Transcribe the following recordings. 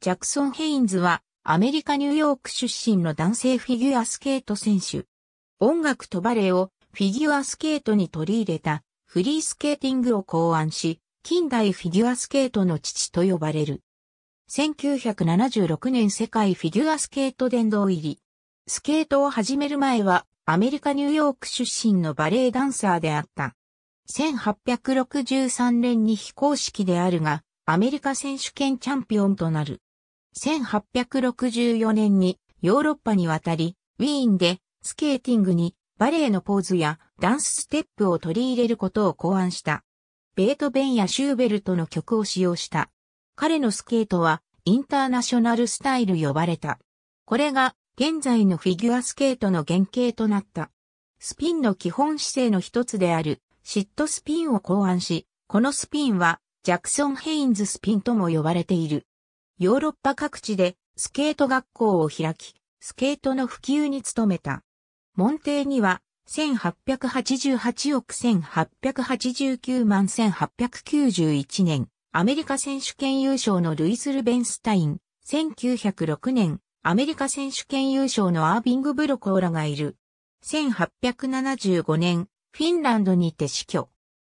ジャクソン・ヘインズは、アメリカ・ニューヨーク出身の男性フィギュアスケート選手。音楽とバレエをフィギュアスケートに取り入れたフリースケーティングを考案し、近代フィギュアスケートの父と呼ばれる。1976年世界フィギュアスケート殿堂入り。スケートを始める前はアメリカ・ニューヨーク出身のバレエダンサーであった。1863年に非公式であるが、アメリカ選手権チャンピオンとなる。1864年にヨーロッパに渡り、ウィーンでスケーティングにバレエのポーズやダンスステップを取り入れることを考案した。ベートベンやシューベルトの曲を使用した。彼のスケートはインターナショナルスタイル呼ばれた。これが現在のフィギュアスケートの原型となった。スピンの基本姿勢の一つであるシットスピンを考案し、このスピンはジャクソン・ヘインズスピンとも呼ばれている。ヨーロッパ各地でスケート学校を開き、スケートの普及に努めた。門弟には、1888億1889万1891年、アメリカ選手権優勝のルイス・ルベンスタイン、1906年、アメリカ選手権優勝のアービング・ブロコーラがいる。1875年、フィンランドにて死去。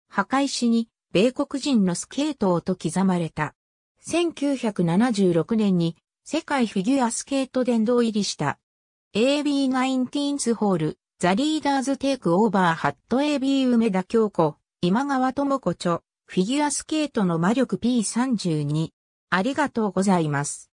破壊しに、米国人のスケートをと刻まれた。1976年に世界フィギュアスケート殿堂入りした。AB19th ホール、ザ・リーダーズ・テイク・オーバー・ハット AB 梅田京子、今川智子著、フィギュアスケートの魔力 P32。ありがとうございます。